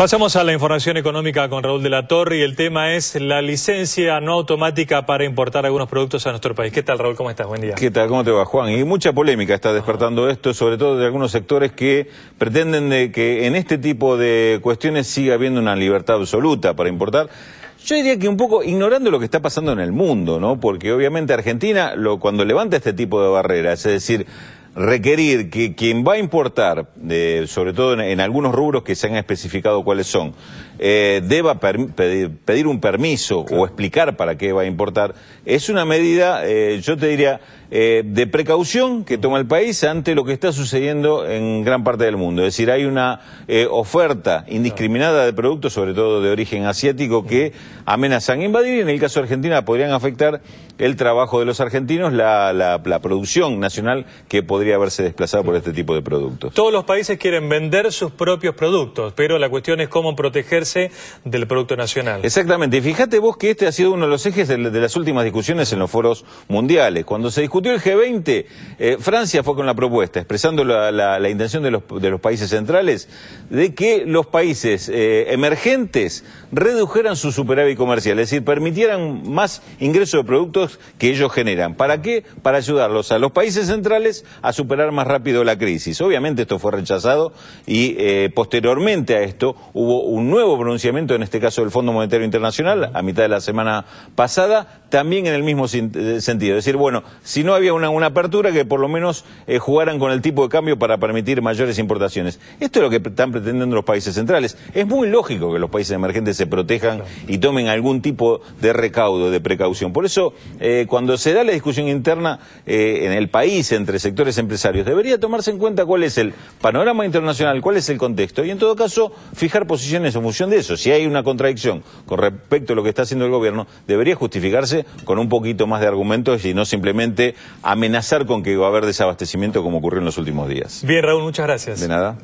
Pasamos a la información económica con Raúl de la Torre y el tema es la licencia no automática para importar algunos productos a nuestro país. ¿Qué tal Raúl? ¿Cómo estás? Buen día. ¿Qué tal? ¿Cómo te va Juan? Y mucha polémica está despertando esto, sobre todo de algunos sectores que pretenden de que en este tipo de cuestiones siga habiendo una libertad absoluta para importar. Yo diría que un poco ignorando lo que está pasando en el mundo, ¿no? Porque obviamente Argentina, cuando levanta este tipo de barreras, es decir, requerir que quien va a importar, eh, sobre todo en, algunos rubros que se han especificado cuáles son, eh, deba pedir, un permiso o explicar para qué va a importar, es una medida, eh, yo te diría, de precaución que toma el país ante lo que está sucediendo en gran parte del mundo. Es decir, hay una oferta indiscriminada de productos, sobre todo de origen asiático, que amenazan invadir y en el caso de Argentina podrían afectar el trabajo de los argentinos, la, la producción nacional que podría podría haberse desplazado por este tipo de productos. Todos los países quieren vender sus propios productos, pero la cuestión es cómo protegerse del producto nacional. Exactamente, y fíjate vos que este ha sido uno de los ejes de, las últimas discusiones en los foros mundiales. Cuando se discutió el G20, eh, Francia fue con la propuesta, expresando la, intención de los, países centrales, de que los países eh, emergentes redujeran su superávit comercial, es decir, permitieran más ingreso de productos que ellos generan. ¿Para qué? Para ayudarlos a los países centrales a superar más rápido la crisis. Obviamente esto fue rechazado y eh, posteriormente a esto hubo un nuevo pronunciamiento, en este caso del Fondo Monetario Internacional, a mitad de la semana pasada, también en el mismo eh, sentido. Es decir, bueno, si no había una, apertura, que por lo menos eh, jugaran con el tipo de cambio para permitir mayores importaciones. Esto es lo que están pretendiendo los países centrales. Es muy lógico que los países emergentes se protejan y tomen algún tipo de recaudo, de precaución. Por eso, cuando se da la discusión interna en el país entre sectores empresarios. Debería tomarse en cuenta cuál es el panorama internacional, cuál es el contexto y en todo caso fijar posiciones en función de eso. Si hay una contradicción con respecto a lo que está haciendo el gobierno, debería justificarse con un poquito más de argumentos y no simplemente amenazar con que va a haber desabastecimiento como ocurrió en los últimos días. Bien, Raúl, muchas gracias. De nada.